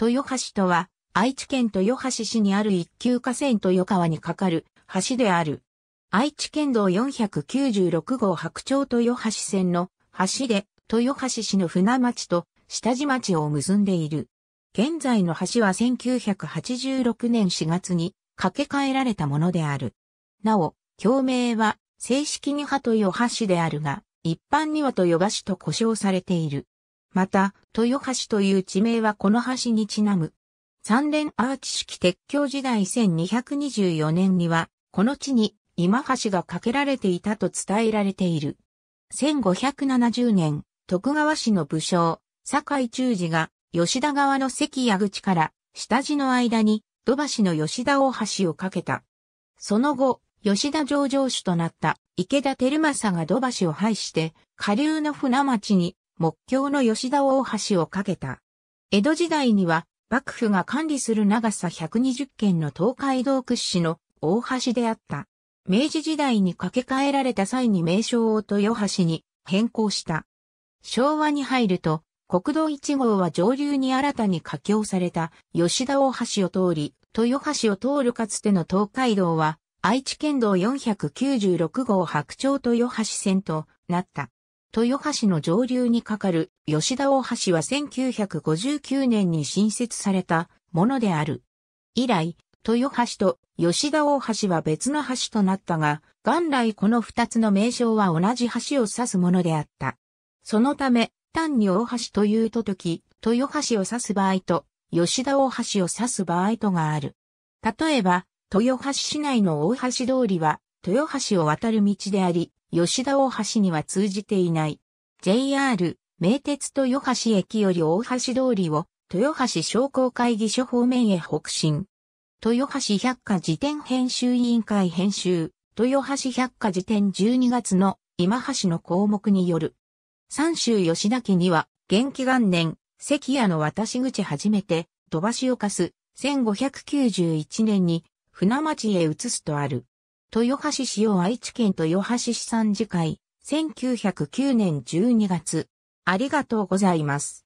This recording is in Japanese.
豊橋とは、愛知県豊橋市にある一級河川豊川に架かる橋である。愛知県道496号白鳥豊橋線の橋で、豊橋市の船町と下地町を結んでいる。現在の橋は1986年4月に架け替えられたものである。なお、橋名は正式に波と橋であるが、一般には豊橋と呼称されている。また、豊橋という地名はこの橋にちなむ。三連アーチ式鉄橋時代1224年には、この地に今橋が架けられていたと伝えられている。1570年、徳川氏の武将、坂井忠治が、吉田川の関矢口から、下地の間に、土橋の吉田大橋を架けた。その後、吉田上場主となった池田照正が土橋を廃して、下流の船町に木橋の吉田大橋を架けた。江戸時代には、幕府が管理する長さ120軒の東海道屈指の大橋であった。明治時代に架け替えられた際に名称を豊橋に変更した。昭和に入ると、国道1号は上流に新たに架橋された吉田大橋を通り、豊橋を通るかつての東海道は、愛知県道496号白鳥豊橋線となった。豊橋の上流に架かる吉田大橋は1959年に新設されたものである。以来、豊橋と吉田大橋は別の橋となったが、元来この二つの名称は同じ橋を指すものであった。そのため、単に大橋というととき、豊橋を指す場合と、吉田大橋を指す場合とがある。例えば、豊橋市内の大橋通りは、豊橋を渡る道であり、吉田大橋には通じていない。JR、名鉄豊橋駅より大橋通りを、豊橋商工会議所方面へ北進。豊橋百科辞典編集委員会編集、豊橋百科辞典12月の今橋の項目による。三州吉田家には、元気元年、関谷の渡し口初めて、土橋を貸す、1591年に、船町へ移すとある。豊橋市を愛知県豊橋市産次会、1909年12月。ありがとうございます。